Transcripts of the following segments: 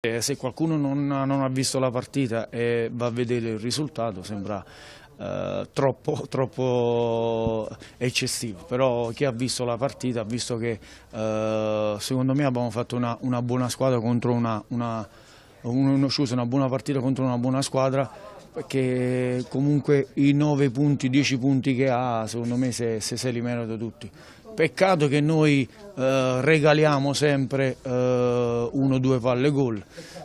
E eh, se qualcuno non, non, ha visto la partita e va a vedere il risultato sembra eh, troppo, troppo, eccessivo, però chi ha visto la partita ha visto che eh, secondo me abbiamo fatto una, una buona squadra contro una, una, uno, scusa, una buona partita contro una buona squadra perché comunque i 9 punti, 10 punti che ha secondo me se, se, se li merita tutti. Peccato che noi eh, regaliamo sempre eh, uno due palle gol,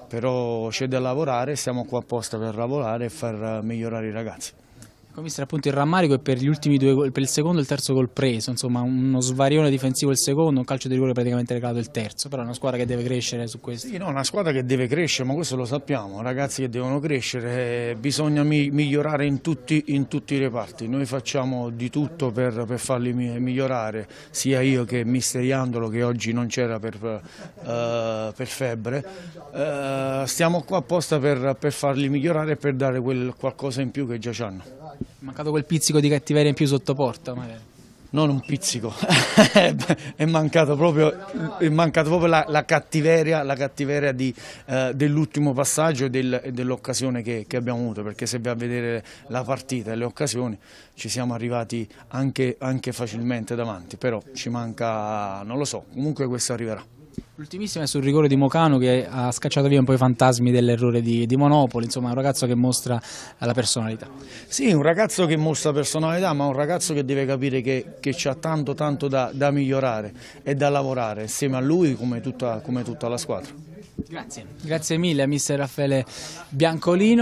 però c'è da lavorare, siamo qua apposta per lavorare e far migliorare i ragazzi. Commissario, appunto il rammarico è per, due, per il secondo e il terzo gol preso, insomma uno svarione difensivo il secondo, un calcio di rigore praticamente regalato il terzo, però è una squadra che deve crescere su questo. Sì, no, una squadra che deve crescere, ma questo lo sappiamo, ragazzi che devono crescere, eh, bisogna migliorare in tutti, in tutti i reparti, noi facciamo di tutto per, per, farli migliorare, sia io che mister Iandolo che oggi non c'era per, uh, per, febbre, uh, stiamo qua apposta per, per farli migliorare e per dare quel qualcosa in più che già hanno. È mancato quel pizzico di cattiveria in più sotto porta magari. Non un pizzico, è mancato proprio, è mancato proprio la, la, cattiveria, la cattiveria eh, dell'ultimo passaggio e, del, e dell'occasione che, che, abbiamo avuto, perché se vai a vedere la partita e le occasioni ci siamo arrivati anche, anche facilmente davanti, però ci manca, non lo so, comunque questo arriverà. L'ultimissima è sul rigore di Mocano che ha scacciato via un po' i fantasmi dell'errore di, di, Monopoli, insomma è un ragazzo che mostra la personalità. Sì, un ragazzo che mostra personalità ma un ragazzo che deve capire che, che c'ha tanto tanto da, da, migliorare e da lavorare insieme a lui come tutta, come tutta la squadra. Grazie, grazie mille a mister Raffaele Biancolino.